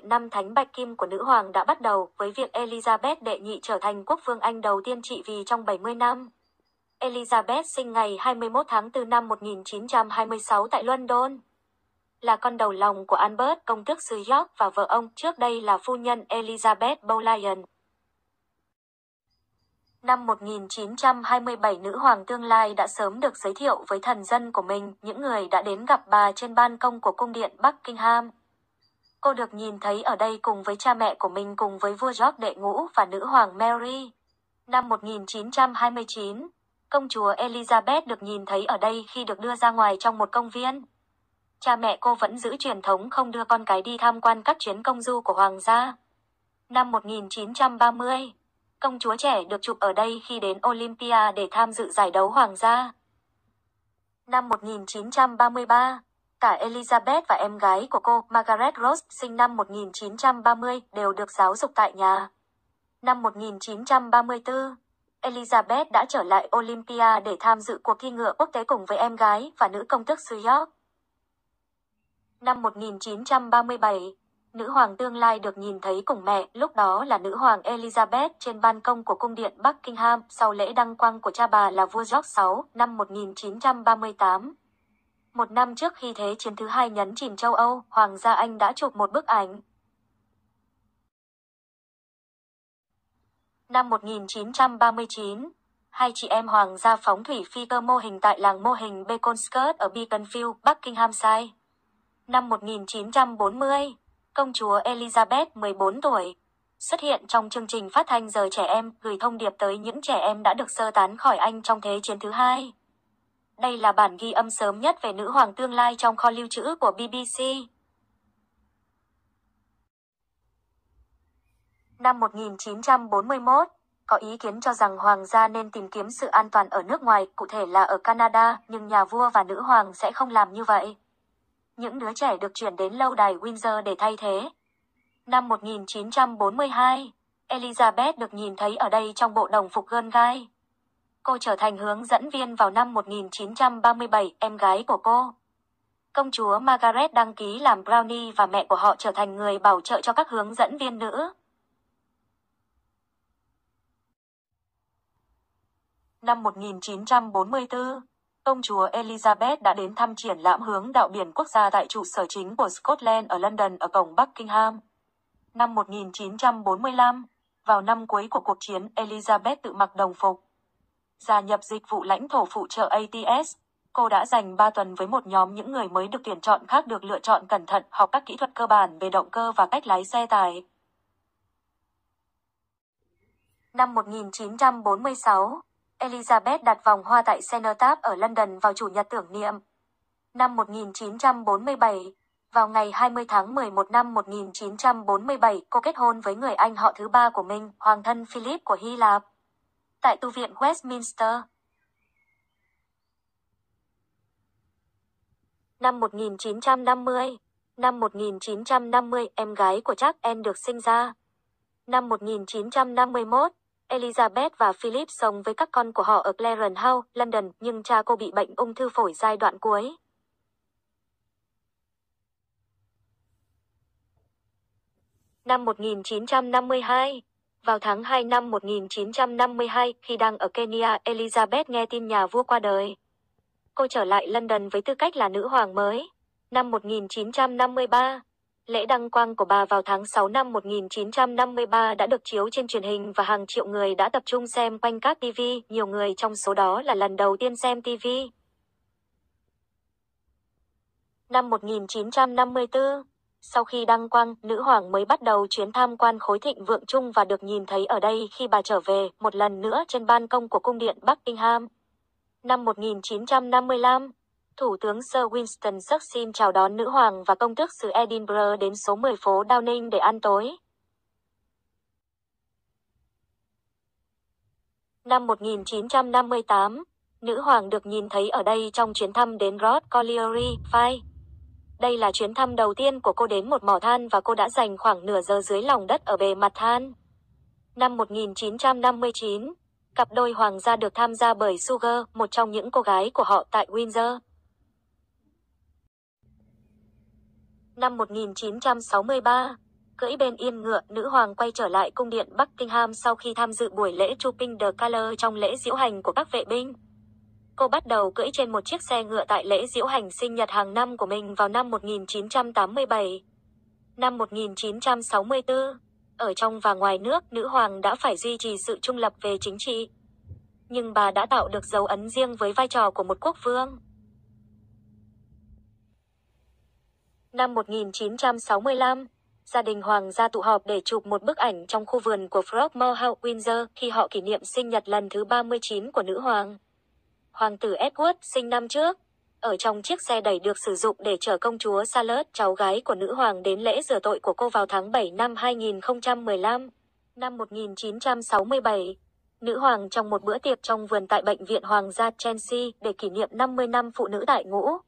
niệm năm thánh bạch kim của nữ hoàng đã bắt đầu với việc Elizabeth đệ nhị trở thành quốc vương Anh đầu tiên trị vì trong 70 năm. Elizabeth sinh ngày 21 tháng 4 năm 1926 tại London. Là con đầu lòng của Albert, công tước xứ York và vợ ông, trước đây là phu nhân Elizabeth Bowlaion. Năm 1927 nữ hoàng tương lai đã sớm được giới thiệu với thần dân của mình, những người đã đến gặp bà trên ban công của cung điện Buckingham. Cô được nhìn thấy ở đây cùng với cha mẹ của mình cùng với vua George đệ ngũ và nữ hoàng Mary. Năm 1929, công chúa Elizabeth được nhìn thấy ở đây khi được đưa ra ngoài trong một công viên. Cha mẹ cô vẫn giữ truyền thống không đưa con cái đi tham quan các chuyến công du của hoàng gia. Năm 1930, công chúa trẻ được chụp ở đây khi đến Olympia để tham dự giải đấu hoàng gia. Năm 1933, Cả Elizabeth và em gái của cô, Margaret Rose, sinh năm 1930, đều được giáo dục tại nhà. Năm 1934, Elizabeth đã trở lại Olympia để tham dự cuộc thi ngựa quốc tế cùng với em gái và nữ công tước New York. Năm 1937, nữ hoàng tương lai được nhìn thấy cùng mẹ, lúc đó là nữ hoàng Elizabeth trên ban công của cung điện Buckingham sau lễ đăng quang của cha bà là vua George VI năm 1938. Một năm trước khi thế chiến thứ hai nhấn chìm châu Âu, Hoàng gia Anh đã chụp một bức ảnh. Năm 1939, hai chị em Hoàng gia phóng thủy phi cơ mô hình tại làng mô hình Beaconsfield ở Beaconfield, Buckinghamshire. Năm 1940, công chúa Elizabeth 14 tuổi xuất hiện trong chương trình phát thanh giờ trẻ em gửi thông điệp tới những trẻ em đã được sơ tán khỏi Anh trong Thế chiến thứ hai. Đây là bản ghi âm sớm nhất về nữ hoàng tương lai trong kho lưu trữ của BBC. Năm 1941, có ý kiến cho rằng hoàng gia nên tìm kiếm sự an toàn ở nước ngoài, cụ thể là ở Canada, nhưng nhà vua và nữ hoàng sẽ không làm như vậy. Những đứa trẻ được chuyển đến lâu đài Windsor để thay thế. Năm 1942, Elizabeth được nhìn thấy ở đây trong bộ đồng phục gơn gai cô trở thành hướng dẫn viên vào năm 1937, em gái của cô. Công chúa Margaret đăng ký làm brownie và mẹ của họ trở thành người bảo trợ cho các hướng dẫn viên nữ. Năm 1944, công chúa Elizabeth đã đến thăm triển lãm hướng đạo biển quốc gia tại trụ sở chính của Scotland ở London ở cổng Buckingham. Năm 1945, vào năm cuối của cuộc chiến, Elizabeth tự mặc đồng phục gia nhập dịch vụ lãnh thổ phụ trợ ATS. Cô đã dành 3 tuần với một nhóm những người mới được tuyển chọn khác được lựa chọn cẩn thận học các kỹ thuật cơ bản về động cơ và cách lái xe tải. Năm 1946, Elizabeth đặt vòng hoa tại Cenotaph ở London vào chủ nhật tưởng niệm. Năm 1947, vào ngày 20 tháng 11 năm 1947, cô kết hôn với người anh họ thứ ba của mình, hoàng thân Philip của Hy Lạp tại tu viện Westminster. Năm 1950, năm 1950 em gái của Jack N được sinh ra. Năm 1951, Elizabeth và Philip sống với các con của họ ở Clarence House, London, nhưng cha cô bị bệnh ung thư phổi giai đoạn cuối. Năm 1952, vào tháng 2 năm 1952, khi đang ở Kenya, Elizabeth nghe tin nhà vua qua đời. Cô trở lại London với tư cách là nữ hoàng mới. Năm 1953, lễ đăng quang của bà vào tháng 6 năm 1953 đã được chiếu trên truyền hình và hàng triệu người đã tập trung xem quanh các TV, nhiều người trong số đó là lần đầu tiên xem TV. Năm 1954 sau khi đăng quang, nữ hoàng mới bắt đầu chuyến tham quan khối thịnh vượng chung và được nhìn thấy ở đây khi bà trở về một lần nữa trên ban công của cung điện Buckingham. Năm 1955, Thủ tướng Sir Winston Churchill chào đón nữ hoàng và công tước xứ Edinburgh đến số 10 phố Downing để ăn tối. Năm 1958, nữ hoàng được nhìn thấy ở đây trong chuyến thăm đến Rod Colliery, Fife. Đây là chuyến thăm đầu tiên của cô đến một mỏ than và cô đã dành khoảng nửa giờ dưới lòng đất ở bề mặt than. Năm 1959, cặp đôi hoàng gia được tham gia bởi Sugar, một trong những cô gái của họ tại Windsor. Năm 1963, cưỡi bên yên ngựa, nữ hoàng quay trở lại cung điện Buckingham sau khi tham dự buổi lễ Chupin the Color trong lễ diễu hành của các vệ binh. Cô bắt đầu cưỡi trên một chiếc xe ngựa tại lễ diễu hành sinh nhật hàng năm của mình vào năm 1987. Năm 1964, ở trong và ngoài nước, nữ hoàng đã phải duy trì sự trung lập về chính trị. Nhưng bà đã tạo được dấu ấn riêng với vai trò của một quốc vương. Năm 1965, gia đình hoàng gia tụ họp để chụp một bức ảnh trong khu vườn của Frogmore House Windsor khi họ kỷ niệm sinh nhật lần thứ 39 của nữ hoàng hoàng tử Edward sinh năm trước. Ở trong chiếc xe đẩy được sử dụng để chở công chúa Charlotte, cháu gái của nữ hoàng đến lễ rửa tội của cô vào tháng 7 năm 2015. Năm 1967, nữ hoàng trong một bữa tiệc trong vườn tại bệnh viện Hoàng gia Chelsea để kỷ niệm 50 năm phụ nữ đại ngũ.